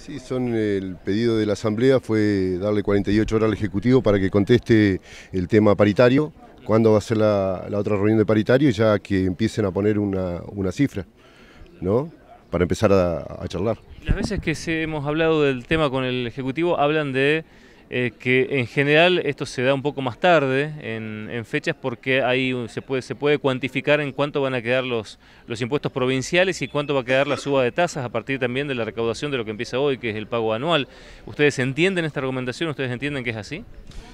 Sí, son el pedido de la Asamblea fue darle 48 horas al Ejecutivo para que conteste el tema paritario, cuándo va a ser la, otra reunión de paritario ya que empiecen a poner una, cifra, ¿no? Para empezar a, a charlar. Las veces que se hemos hablado del tema con el Ejecutivo hablan de eh, que en general esto se da un poco más tarde en, fechas porque ahí se puede, se puede cuantificar en cuánto van a quedar los, los impuestos provinciales y cuánto va a quedar la suba de tasas a partir también de la recaudación de lo que empieza hoy, que es el pago anual. ¿Ustedes entienden esta recomendación? ¿Ustedes entienden que es así?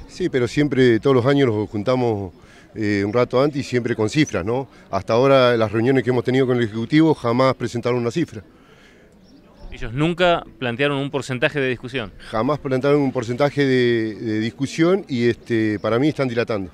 Sí, pero siempre, todos los años los juntamos eh, un rato antes y siempre con cifras, ¿no? Hasta ahora las reuniones que hemos tenido con el Ejecutivo jamás presentaron una cifra. Ellos nunca plantearon un porcentaje de discusión. Jamás plantearon un porcentaje de, discusión y este, para mí están dilatando.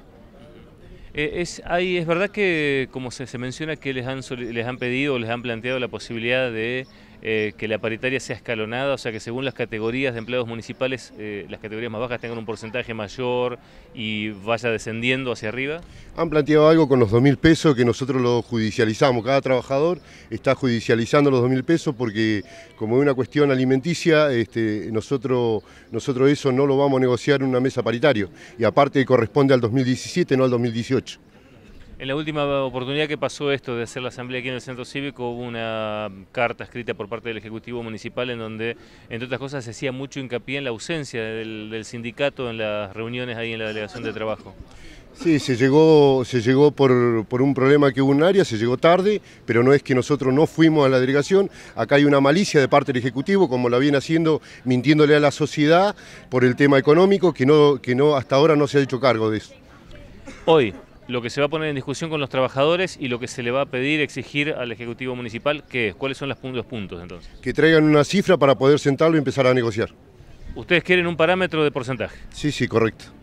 Eh, es, hay, es verdad que, como se, se menciona, que les han, les han pedido, les han planteado la posibilidad de eh, que la paritaria sea escalonada, o sea que según las categorías de empleados municipales, eh, las categorías más bajas tengan un porcentaje mayor y vaya descendiendo hacia arriba? Han planteado algo con los 2.000 pesos que nosotros lo judicializamos. Cada trabajador está judicializando los 2.000 pesos porque como es una cuestión alimenticia, este, nosotros, nosotros eso no lo vamos a negociar en una mesa paritaria. Y aparte corresponde al 2017, no al 2018. En la última oportunidad que pasó esto de hacer la asamblea aquí en el Centro Cívico, hubo una carta escrita por parte del Ejecutivo Municipal en donde, entre otras cosas, se hacía mucho hincapié en la ausencia del, sindicato en las reuniones ahí en la Delegación de Trabajo. Sí, se llegó, se llegó por, un problema que hubo en un área, se llegó tarde, pero no es que nosotros no fuimos a la delegación. Acá hay una malicia de parte del Ejecutivo, como la viene haciendo, mintiéndole a la sociedad por el tema económico, que, no, que no, hasta ahora no se ha hecho cargo de eso. Hoy, lo que se va a poner en discusión con los trabajadores y lo que se le va a pedir, exigir al Ejecutivo Municipal, que ¿Cuáles son los puntos entonces? Que traigan una cifra para poder sentarlo y empezar a negociar. ¿Ustedes quieren un parámetro de porcentaje? Sí, sí, correcto.